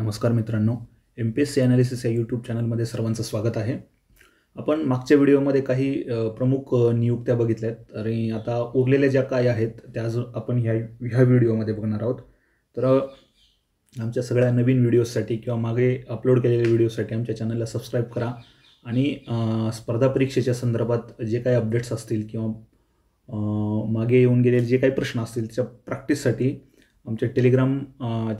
नमस्कार मित्रांनो M P S C analysis या यूट्यूब चॅनलमध्ये सर्वांचं स्वागत आहे आपण मागच्या व्हिडिओमध्ये काही प्रमुख नियुक्त्या बघितल्या आहेत आणि आता उरलेल्या ज्या काय आहेत त्या आज आपण ह्या ह्या व्हिडिओमध्ये बघणार आहोत तर आमच्या सगळ्या नवीन व्हिडिओजसाठी किंवा मागे अपलोड केलेल्या व्हिडिओसाठी आमच्या चॅनलला सबस्क्राईब करा आणि स्पर्धा परीक्षेच्या संदर्भात जे काही अपडेट्स असतील किंवा मागे येऊन गेलेले जे काही प्रश्न असतील त्याच्या प्रॅक्टिससाठी आमच्या टेलिग्राम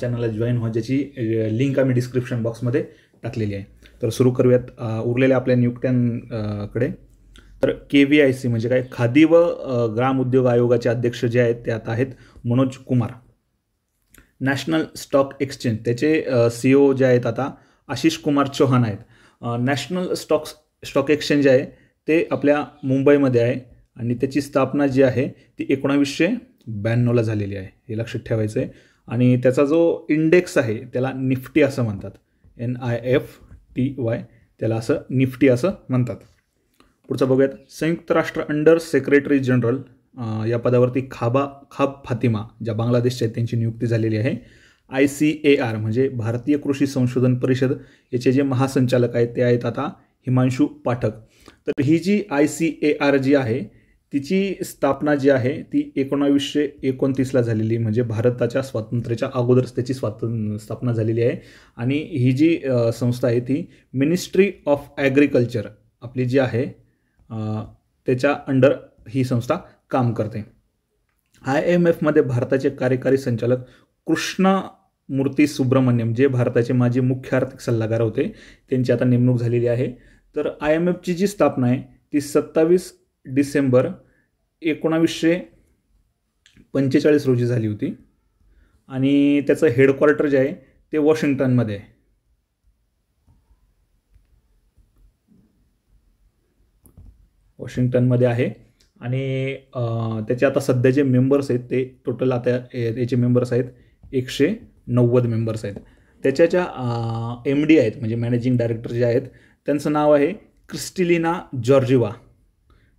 चॅनलला जॉईन व्हा ज्याची लिंक आम्ही डिस्क्रिप्शन बॉक्समध्ये टाकलेली आहे तर सुरू करूयात उरलेल्या आपल्या नियुक्त्यांकडे तर के व्ही आय सी म्हणजे काय खादी व ग्राम उद्योग आयोगाचे अध्यक्ष जे आहेत ते आता आहेत Manoj Kumar national stock exchange त्याचे सी ओ e जे आहेत आता आशिष कुमार चौहान आहेत नॅशनल स्टॉक स्टॉक एक्सचेंज आहे ते आपल्या मुंबईमध्ये आहे आणि त्याची स्थापना जी आहे ती एकोणावीसशे ब्याण्णवला झालेली आहे हे लक्षात ठेवायचं आहे आणि त्याचा जो इंडेक्स आहे त्याला निफ्टी असं म्हणतात N I F T Y त्याला असं निफ्टी असं म्हणतात पुढचं बघूयात संयुक्त राष्ट्र अंडर सेक्रेटरी जनरल या पदावरती खाबा खाब फातिमा ज्या बांगलादेशच्या आहेत त्यांची नियुक्ती झालेली आहे आय सी ए आर म्हणजे भारतीय कृषी संशोधन परिषद याचे जे महासंचालक आहेत ते आहेत आता हिमांशू पाठक तर ही जी आय सी ए आर जी आहे तिची स्थापना जी आहे ती एकोणावीसशे एकोणतीसला झालेली म्हणजे भारताच्या स्वातंत्र्याच्या अगोदरच त्याची स्वातं स्थापना झालेली आहे आणि ही जी संस्था आहे ती मिनिस्ट्री ऑफ ॲग्रिकल्चर आपली जी आहे त्याच्या अंडर ही संस्था काम करते आय एम एफमध्ये भारताचे कार्यकारी संचालक कृष्णमूर्ती सुब्रमण्यम जे भारताचे माजी मुख्य आर्थिक सल्लागार होते त्यांची आता नेमणूक झालेली आहे तर आय एम एफची जी स्थापना आहे ती सत्तावीस डिसेंबर एकोणावीसशे पंचेचाळीस रोजी झाली होती आणि त्याचं हेडक्वार्टर जे आहे ते वॉशिंग्टनमध्ये आहे वॉशिंग्टनमध्ये आहे आणि त्याचे आता सध्या जे मेंबर्स आहेत ते टोटल आता याचे मेंबर्स आहेत एकशे नव्वद मेंबर्स आहेत त्याच्या ज्या एम डी आहेत म्हणजे मॅनेजिंग डायरेक्टर जे आहेत त्यांचं नाव आहे क्रिस्टिलिना जॉर्जिवा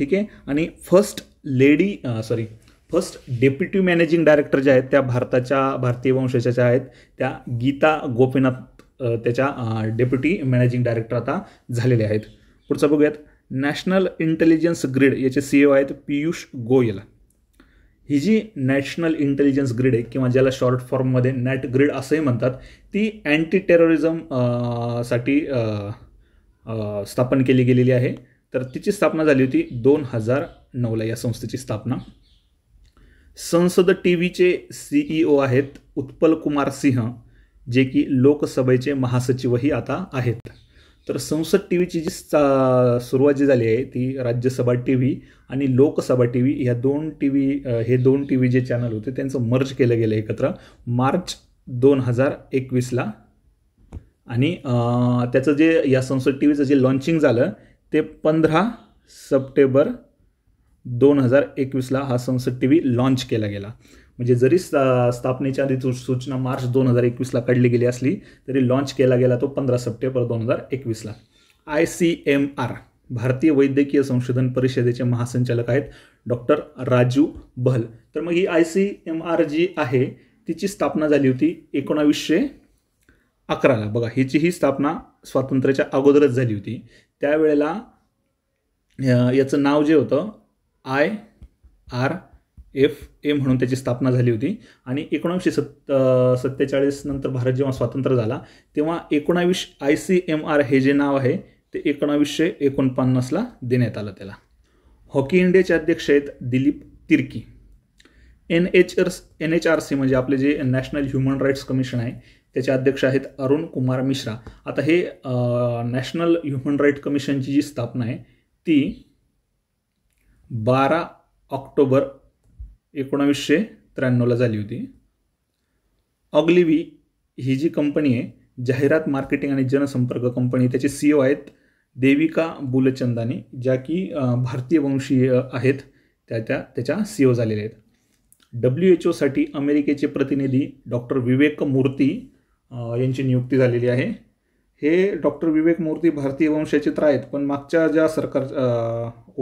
ठीक आहे आणि first lady sorry first deputy managing director ज्या आहेत त्या भारताच्या भारतीय वंशाच्या ज्या आहेत त्या गीता गोपीनाथ त्याच्या डेप्युटी मॅनेजिंग डायरेक्टर आता झालेले आहेत पुढचं बघूयात नॅशनल इंटेलिजन्स ग्रिड याचे सी ओ e आहेत पियुष गोयल ही जी नॅशनल इंटेलिजन्स ग्रिड आहे किंवा ज्याला शॉर्ट फॉर्ममध्ये नॅट ग्रिड असंही म्हणतात ती अँटी टेररिझम साठी स्थापन केली गेलेली आहे तर तिची स्थापना झाली होती दोन हजार नऊला या संस्थेची स्थापना संसद टी व्हीचे सीईओ e आहेत उत्पल कुमार सिंह जे की लोकसभेचे महासचिवही आता आहेत तर संसद टी व्हीची जी सुरुवात जी झाली आहे ती राज्यसभा टी व्ही आणि लोकसभा टी व्ही ह्या दोन टी व्ही हे दोन टी व्ही जे चॅनल होते त्यांचं मर्ज केलं गेलं एकत्र मार्च दोन हजार एकवीसला आणि त्याचं जे या संसद टी व्हीचं जे लॉन्चिंग झालं ते पंधरा सप्टेंबर दोन हजार एकवीसला हा संसद टी व्ही लॉन्च केला गेला म्हणजे जरी स्था स्थापनेच्या आधी सूचना मार्च दोन हजार एकवीसला काढली गेली असली तरी लॉन्च केला गेला तो पंधरा सप्टेंबर दोन हजार एकवीसला आय सी एम आर भारतीय वैद्यकीय संशोधन परिषदेचे महासंचालक आहेत डॉक्टर राजू बहल तर मग ही आय सी एम आर जी आहे तिची स्थापना झाली होती एकोणावीसशे अकराला बघा हिची ही स्थापना स्वातंत्र्याच्या अगोदरच झाली होती त्यावेळेला याचं नाव जे होतं आय आर एफ ए म्हणून त्याची स्थापना झाली होती आणि एकोणावीसशे सत् सत्तेचाळीस नंतर भारत जेव्हा स्वातंत्र्य झाला तेव्हा एकोणावीस आय सी एम आर हे जे नाव आहे ते एकोणावीसशे एकोणपन्नासला देण्यात आलं त्याला हॉकी इंडियाचे अध्यक्ष आहेत Dilip Tirkey N H R N H R C म्हणजे आपले जे नॅशनल ह्युमन राईट्स कमिशन आहे त्याचे अध्यक्ष आहेत अरुण कुमार मिश्रा आता हे नॅशनल ह्युमन राईट कमिशनची जी स्थापना आहे ती बारा ऑक्टोबर एकोणावीसशे त्र्याण्णवला झाली होती ऑग्लिवी ही जी कंपनी आहे जाहिरात मार्केटिंग आणि जनसंपर्क कंपनी त्याचे सी ओ e आहेत देविका बुलचंदानी ज्या की भारतीय वंशीय आहेत त्या त्या त्याच्या सी ओ e झालेल्या आहेत डब्ल्यू एच ओसाठी अमेरिकेचे प्रतिनिधी डॉक्टर विवेक मूर्ती यांची नियुक्ती झालेली आहे हे डॉक्टर विवेक मूर्ती भारतीय वंशाचे तर आहेत पण मागच्या ज्या सरकार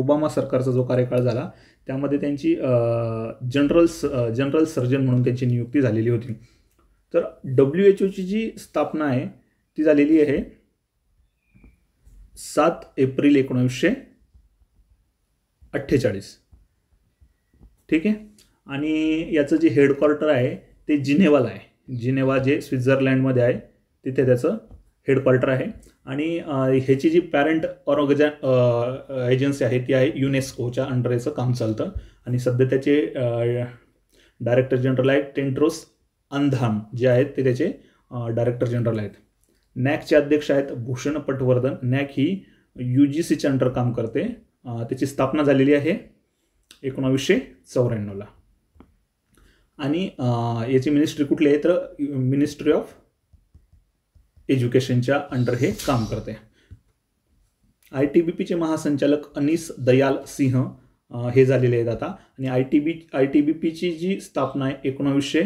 ओबामा सरकारचा जो कार्यकाळ झाला त्यामध्ये त्यांची जनरल स जनरल सर्जन म्हणून त्यांची नियुक्ती झालेली होती तर डब्ल्यू एच ओची जी स्थापना आहे ती झालेली आहे सात एप्रिल एकोणीसशे अठ्ठेचाळीस ठीक आहे आणि याचं जे हेडक्वार्टर आहे ते जिनेवाला आहे जिनेवा जे स्वित्झर्लँडमध्ये आहे तिथे त्याचं हेडक्वार्टर आहे आणि ह्याची जी पॅरेंट ऑर्गजा एजन्सी आहे ती आहे युनेस्कोच्या अंडर याचं काम चालतं आणि सध्या त्याचे डायरेक्टर जनरल आहेत टेंट्रोस अंधाम जे आहेत ते त्याचे डायरेक्टर जनरल आहेत नॅकचे अध्यक्ष आहेत भूषण पटवर्धन नॅक ही यू जी सीच्या अंडर काम करते त्याची स्थापना झालेली आहे एकोणावीसशे चौऱ्याण्णवला आणि याची मिनिस्ट्री कुठली आहे तर मिनिस्ट्री ऑफ एज्युकेशनच्या अंडर हे काम करते आय टी बी पीचे महासंचालक अनिस दयाल सिंह हे झालेले आहेत आता आणि I T B I T B पीची जी स्थापना आहे एकोणावीसशे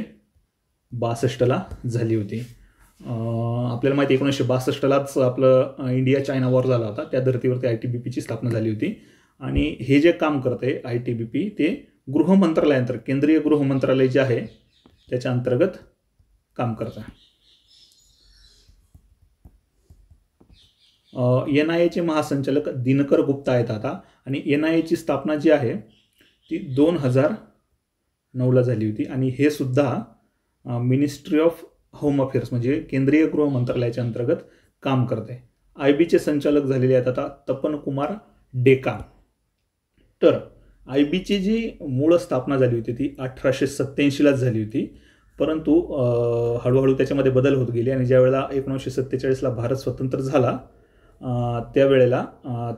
बासष्टला झाली होती आपल्याला माहिती एकोणीसशे बासष्टलाच आपलं इंडिया चायना वॉर झाला होता त्या धर्तीवरती आय टी बी पीची स्थापना झाली होती आणि हे जे काम करते आय टी बी पी ते गृहमंत्रालयांतर केंद्रीय गृहमंत्रालय जे आहे त्याच्या अंतर्गत काम करता एन आय एचे महासंचालक दिनकर गुप्ता आहेत आता आणि एन आय एची स्थापना जी आहे ती दोन हजार नऊला झाली होती आणि हे सुद्धा मिनिस्ट्री ऑफ होम अफेअर्स म्हणजे केंद्रीय गृह मंत्रालयाच्या अंतर्गत काम करते आय बीचे संचालक झालेले आहेत आता तपन कुमार डेका तर आय बीची जी मूळ स्थापना झाली होती ती अठराशे सत्त्याऐंशीलाच झाली होती परंतु हळूहळू त्याच्यामध्ये बदल होत गेले आणि ज्यावेळेला एकोणीसशे सत्तेचाळीसला भारत स्वतंत्र झाला त्यावेळेला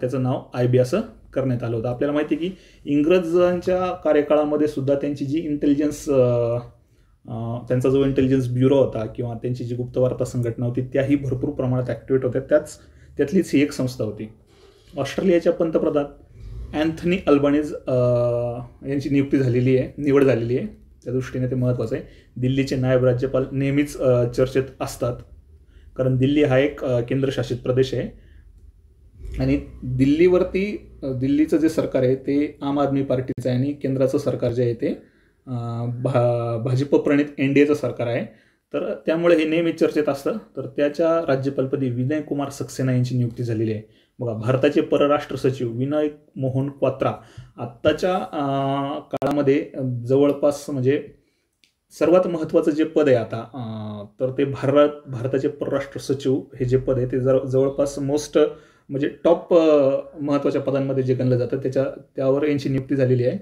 त्याचं नाव आय बी असं करण्यात आलं होतं आपल्याला माहिती आहे की इंग्रजांच्या कार्यकाळामध्ये सुद्धा त्यांची जी इंटेलिजन्स त्यांचा जो इंटेलिजन्स ब्युरो होता किंवा त्यांची जी गुप्तवार्ता संघटना होती त्याही भरपूर प्रमाणात ॲक्टिवेट होत्या त्याच त्यातलीच ही एक संस्था होती ऑस्ट्रेलियाच्या पंतप्रधान अँथनी अल्बानीज यांची नियुक्ती झालेली आहे निवड झालेली आहे त्या दृष्टीने ते महत्त्वाचं आहे दिल्लीचे नायब राज्यपाल नेहमीच चर्चेत असतात कारण दिल्ली हा एक केंद्रशासित प्रदेश आहे आणि दिल्लीवरती दिल्लीचं जे सरकार आहे ते आम आदमी पार्टीचं आहे आणि केंद्राचं सरकार जे आहे ते भा भाजप प्रणित एन डी एचं सरकार आहे तर त्यामुळे हे नेहमीच चर्चेत असतं तर त्याच्या राज्यपालपदी विनय कुमार सक्सेना यांची नियुक्ती झालेली आहे बघा भारताचे परराष्ट्र सचिव विनायक मोहन क्वात्रा आत्ताच्या काळामध्ये जवळपास म्हणजे सर्वात महत्त्वाचं जे पद आहे आता तर ते भारत भारताचे परराष्ट्र सचिव हे जे पद आहे ते जवळपास मोस्ट म्हणजे टॉप महत्त्वाच्या पदांमध्ये जे गणलं जातं त्याच्या त्यावर यांची नियुक्ती झालेली आहे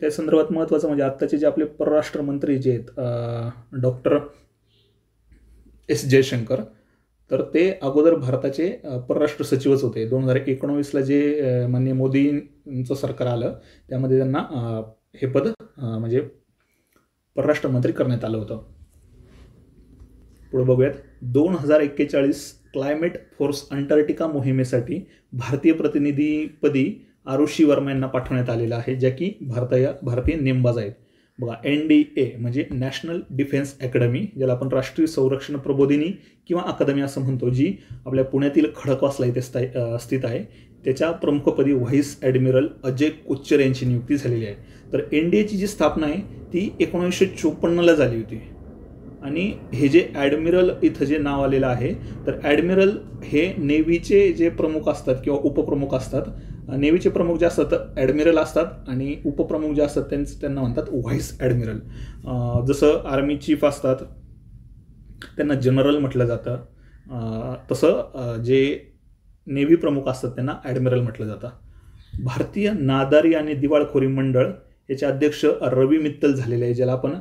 त्या संदर्भात महत्त्वाचं म्हणजे आत्ताचे जे आपले परराष्ट्र मंत्री जे आहेत डॉक्टर एस जयशंकर तर ते अगोदर भारताचे परराष्ट्र सचिवच होते दोन हजार एकोणवीसला जे मान्य मोदींचं सरकार आलं त्यामध्ये त्यांना हे पद म्हणजे परराष्ट्र मंत्री करण्यात आलं होतं पुढे बघूयात दोन हजार एक्केचाळीस क्लायमेट फोर्स अंटार्क्टिका मोहिमेसाठी भारतीय प्रतिनिधीपदी आरुषी वर्मा यांना पाठवण्यात आलेलं आहे ज्या की भारताया भारतीय नेमबाज आहेत बघा एन डी ए म्हणजे नॅशनल डिफेन्स अकॅडमी ज्याला आपण राष्ट्रीय संरक्षण प्रबोधिनी किंवा अकादमी असं म्हणतो जी आपल्या पुण्यातील खडकवासला इथे स्थाय स्थित आहे त्याच्या प्रमुखपदी व्हाईस ॲडमिरल अजय कोच्चर यांची नियुक्ती झालेली आहे तर एन डी एची जी स्थापना आहे ती एकोणीसशे चोपन्नला झाली होती आणि हे जे ॲडमिरल इथं जे नाव आलेलं आहे तर ॲडमिरल हे नेव्हीचे जे प्रमुख असतात किंवा उपप्रमुख असतात नेव्हीचे प्रमुख जे असतात ॲडमिरल असतात आणि उपप्रमुख जे असतात त्यांचं त्यांना म्हणतात व्हाईस ॲडमिरल जसं आर्मी चीफ असतात त्यांना जनरल म्हटलं जातं तसं जे नेव्ही प्रमुख असतात त्यांना ॲडमिरल म्हटलं जातं भारतीय नादारी आणि दिवाळखोरी मंडळ याचे अध्यक्ष रवी मित्तल झालेले आहे ज्याला आपण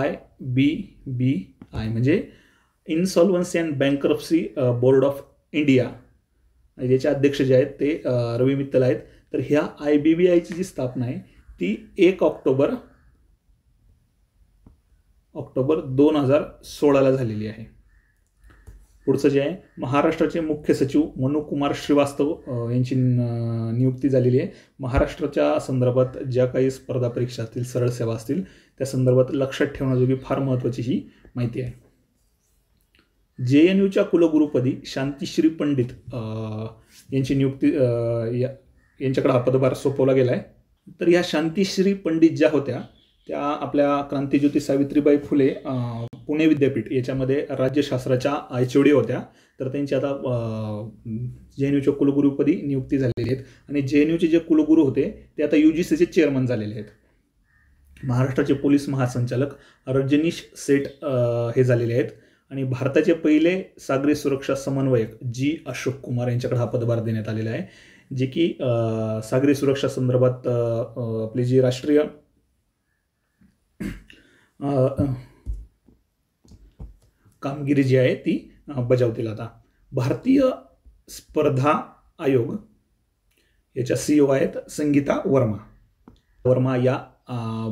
आय बी बी आय म्हणजे insolvency and bankruptcy board of India याचे अध्यक्ष जे आहेत ते रवी मित्तल आहेत तर ह्या आय बी बी आयची जी स्थापना आहे ती एक ऑक्टोबर ऑक्टोबर दोन हजार सोळाला झालेली आहे पुढचं जे आहे महाराष्ट्राचे मुख्य सचिव मनुकुमार श्रीवास्तव यांची नियुक्ती झालेली आहे महाराष्ट्राच्या संदर्भात ज्या काही स्पर्धा परीक्षा असतील सरळ सेवा असतील त्या संदर्भात लक्षात ठेवण्याजोगी फार महत्त्वाची ही माहिती आहे जे एन यूच्या कुलगुरुपदी शांतिश्री पंडित यांची नियुक्ती या यांच्याकडे हा पदभार सोपवला गेला आहे तर ह्या शांतिश्री पंडित ज्या होत्या त्या आपल्या क्रांतिज्योती सावित्रीबाई फुले पुणे विद्यापीठ याच्यामध्ये राज्यशास्त्राच्या आयचोडी होत्या तर त्यांची आता जे एन यूच्या कुलगुरुपदी नियुक्ती झालेली आहेत आणि जे एन यूचे जे कुलगुरू होते ते आता यू जी सीचे चेअरमन झालेले आहेत महाराष्ट्राचे पोलीस महासंचालक रजनीश सेठ हे झालेले आहेत आणि भारताचे पहिले सागरी सुरक्षा समन्वयक जी अशोक कुमार यांच्याकडे हा पदभार देण्यात आलेला आहे जे की सागरी सुरक्षा संदर्भात आपली जी राष्ट्रीय कामगिरी जी आहे ती बजावतील आता भारतीय स्पर्धा आयोग याच्या सीईओ e आहेत संगीता वर्मा वर्मा या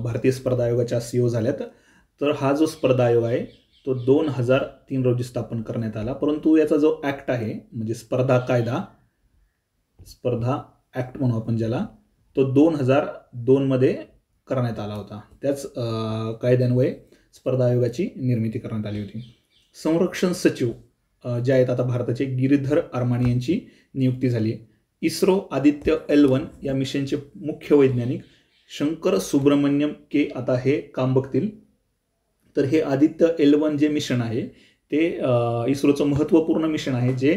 भारतीय स्पर्धा आयोगाच्या सीईओ e झाल्यात तर हा जो स्पर्धा आयोग आहे तो दोन हजार तीन रोजी स्थापन करण्यात आला परंतु याचा जो ॲक्ट आहे म्हणजे स्पर्धा कायदा स्पर्धा ॲक्ट म्हणू आपण ज्याला तो दोन हजार दोनमध्ये करण्यात आला होता त्याच कायद्यान्वये स्पर्धा आयोगाची निर्मिती करण्यात आली होती संरक्षण सचिव जे आहेत आता भारताचे गिरीधर अरमाणी यांची नियुक्ती झाली आहे इस्रो आदित्य एल वन या मिशनचे मुख्य वैज्ञानिक शंकर सुब्रमण्यम के आता हे काम बघतील तर हे आदित्य एल वन जे मिशन आहे ते इस्रोचं महत्त्वपूर्ण मिशन आहे जे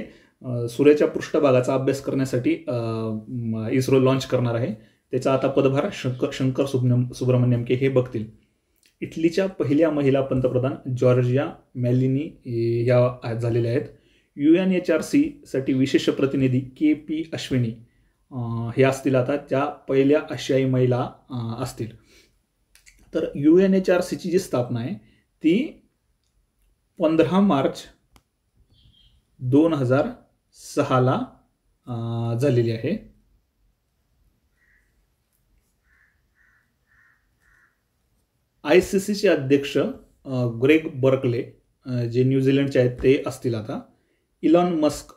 सूर्याच्या पृष्ठभागाचा अभ्यास करण्यासाठी इस्रो लॉन्च करणार आहे त्याचा आता पदभार शंकर शंकर सुब्रम सुब्रमण्यम के हे बघतील इटलीच्या पहिल्या महिला पंतप्रधान जॉर्जिया मॅलिनी या झालेल्या आहेत यू एन एच आर सीसाठी विशेष प्रतिनिधी के पी अश्विनी हे असतील आता त्या पहिल्या आशियाई महिला असतील तर यू एन एच आर सीची जी स्थापना आहे ती पंधरा मार्च दोन हजार सहाला झालेली आहे आय सी सीचे अध्यक्ष ग्रेग बर्कले जे न्यूझीलंडचे आहेत ते असतील आता इलॉन मस्क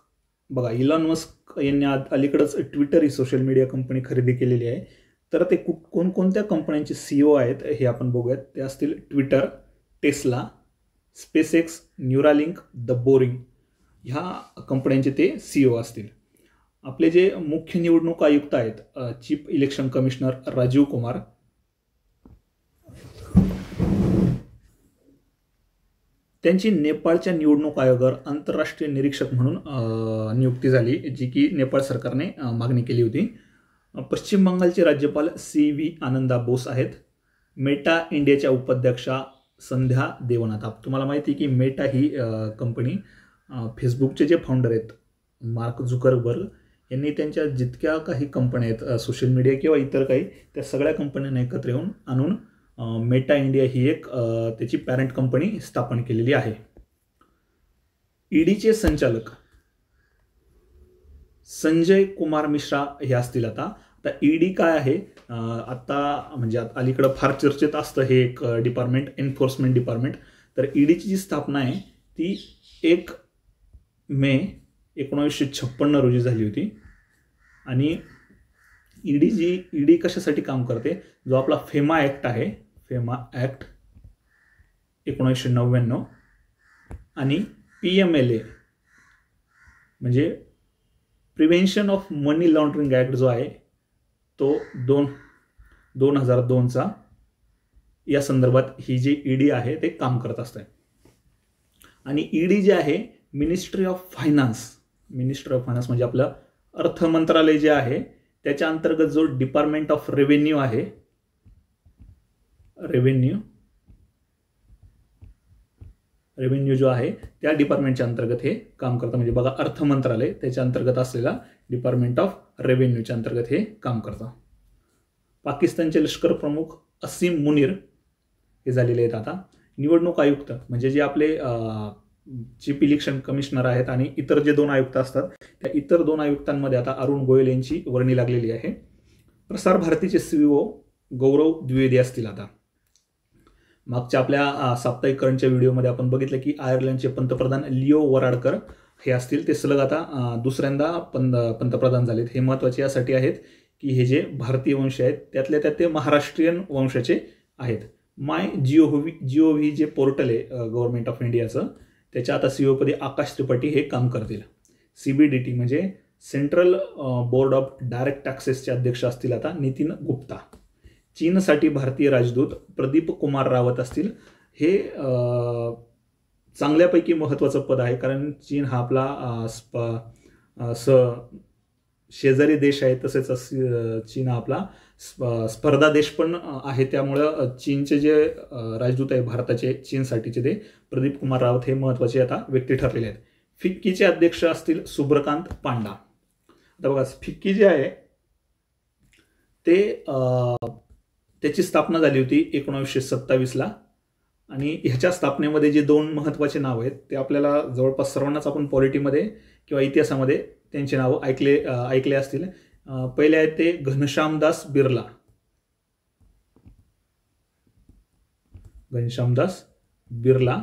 बघा इलॉन मस्क यांनी अलीकडंच ट्विटर ही सोशल मीडिया कंपनी खरेदी केलेली आहे तर ते कु कोणकोणत्या कंपन्यांचे सीईओ आहेत हे आपण बघूयात ते असतील Twitter Tesla space X Neuralink the boring ह्या कंपन्यांचे ते सी ओ e असतील आपले जे मुख्य निवडणूक आयुक्त आहेत chief election commissioner Rajiv Kumar त्यांची नेपाळच्या निवडणूक आयोगावर आंतरराष्ट्रीय निरीक्षक म्हणून नियुक्ती झाली जी की नेपाळ सरकारने मागणी केली होती पश्चिम बंगालचे राज्यपाल सी व्ही आनंदा बोस आहेत मेटा इंडियाच्या उपाध्यक्षा संध्या देवनाथ आप तुम्हाला माहिती आहे की मेटा ही कंपनी फेसबुकचे जे फाउंडर आहेत मार्क झुकरबर्ग यांनी त्यांच्या जितक्या काही कंपन्या आहेत सोशल मीडिया किंवा इतर काही त्या सगळ्या कंपन्यांना एकत्र येऊन आणून मेटा इंडिया ही एक त्याची पॅरेंट कंपनी स्थापन केलेली आहे ईडीचे e संचालक संजय कुमार मिश्रा हे असतील आता आता ईडी e काय आहे आत्ता म्हणजे अलीकडं फार चर्चेत असतं हे एक डिपार्टमेंट एन्फोर्समेंट डिपार्टमेंट तर ईडीची e जी स्थापना आहे ती एक मे एकोणावीसशे छप्पन्न रोजी झाली होती आणि ईडी e जी ईडी कशासाठी काम करते जो आपला फेमा ॲक्ट आहे फेमा ॲक्ट एकोणीसशे नव्याण्णव आणि पी एम एल ए म्हणजे prevention of money laundering act जो आहे तो दोन दोन हजार दोनचा या संदर्भात ही जी ईडी e आहे ते काम करत असते आणि ईडी e जे आहे ministry of finance ministry of finance म्हणजे आपलं अर्थ मंत्रालय जे आहे त्याच्या अंतर्गत जो डिपार्टमेंट ऑफ रेव्हेन्यू आहे रेव्हेन्यू रेव्हेन्यू जो आहे त्या डिपार्टमेंटच्या अंतर्गत हे काम करतं म्हणजे बघा अर्थ मंत्रालय त्याच्या अंतर्गत असलेला डिपार्टमेंट ऑफ रेव्हेन्यूच्या अंतर्गत हे काम करतं पाकिस्तानचे लष्कर प्रमुख असीम मुनीर हे झालेले आहेत आता निवडणूक आयुक्त म्हणजे जे आपले चीफ इलेक्शन कमिशनर आहेत आणि इतर जे दोन आयुक्त असतात त्या इतर दोन आयुक्तांमध्ये आता अरुण गोयल यांची वर्णी लागलेली आहे प्रसार भारतीचे सीईओ e गौरव द्विवेदी असतील आता मागच्या आपल्या साप्ताहिक करंटच्या व्हिडिओमध्ये आपण बघितलं की आयर्लंडचे पंतप्रधान लिओ वराडकर हे असतील ते सलग आता दुसऱ्यांदा पंत पंतप्रधान झालेत हे महत्त्वाचे यासाठी आहेत की हे जे भारतीय वंश आहेत त्यातल्या त्यात ते महाराष्ट्रीयन वंशाचे आहेत my G O V G O V जे पोर्टल आहे गव्हर्नमेंट ऑफ इंडियाचं त्याच्या आता सी ओपदी आकाश त्रिपाठी हे काम करतील सी बी डी टी म्हणजे सेंट्रल बोर्ड ऑफ डायरेक्ट टॅक्सेसचे अध्यक्ष असतील आता नितीन गुप्ता चीनसाठी भारतीय राजदूत प्रदीप कुमार रावत असतील हे चांगल्यापैकी महत्त्वाचं पद आहे कारण चीन हा आपला स शेजारी देश आहे तसेच चीन हा आपला स्पर्धा देश पण आहे त्यामुळं चीनचे जे राजदूत आहे भारताचे चीनसाठीचे ते प्रदीप कुमार रावत हे महत्त्वाचे आता व्यक्ती ठरलेले आहेत फिक्कीचे अध्यक्ष असतील सुब्रकांत पांडा आता बघा फिक्की जे आहे ते त्याची स्थापना झाली होती एकोणावीसशे सत्तावीसला आणि ह्याच्या स्थापनेमध्ये जे दोन महत्त्वाचे नाव आहेत ते आपल्याला जवळपास सर्वांनाच आपण पॉलिटीमध्ये किंवा इतिहासामध्ये त्यांचे नावं ऐकले ऐकले असतील पहिले आहेत ते घनश्यामदास बिर्ला घनश्यामदास बिर्ला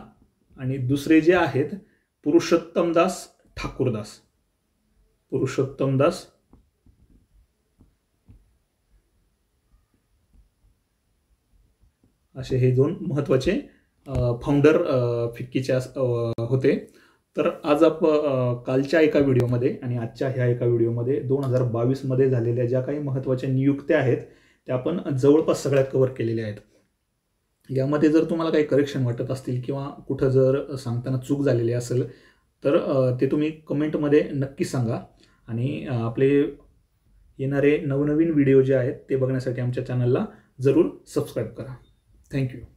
आणि दुसरे जे आहेत पुरुषोत्तमदास ठाकूरदास पुरुषोत्तमदास असे हे दोन महत्त्वाचे फाउंडर फिक्कीच्या होते तर आज आप कालच्या एका व्हिडिओमध्ये आणि आजच्या ह्या एका व्हिडिओमध्ये दोन हजार बावीसमध्ये झालेल्या ज्या काही महत्त्वाच्या नियुक्त्या आहेत त्या आपण जवळपास सगळ्यात कवर केलेल्या आहेत यामध्ये जर तुम्हाला काही करेक्शन वाटत असतील किंवा कुठं जर सांगताना चूक झालेली असेल तर ते तुम्ही कमेंटमध्ये नक्की सांगा आणि आपले येणारे नवनवीन व्हिडिओ जे आहेत ते बघण्यासाठी आमच्या चॅनलला जरूर सबस्क्राईब करा Thank you.